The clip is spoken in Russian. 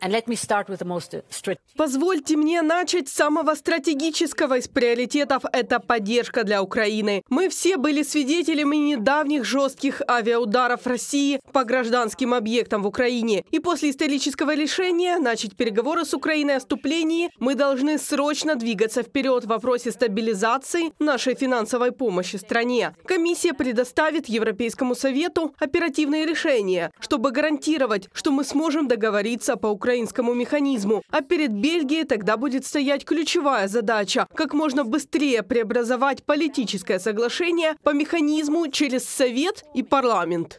Uh, Позвольте мне начать с самого стратегического из приоритетов – это поддержка для Украины. Мы все были свидетелями недавних жестких авиаударов России по гражданским объектам в Украине. И после исторического решения начать переговоры с Украиной о вступлении, мы должны срочно двигаться вперед в вопросе стабилизации нашей финансовой помощи стране. Комиссия предоставит Европейскому Совету оперативные решения, чтобы гарантировать, что мы сможем договориться по Украине украинскому механизму. А перед Бельгией тогда будет стоять ключевая задача – как можно быстрее преобразовать политическое соглашение по механизму через Совет и парламент.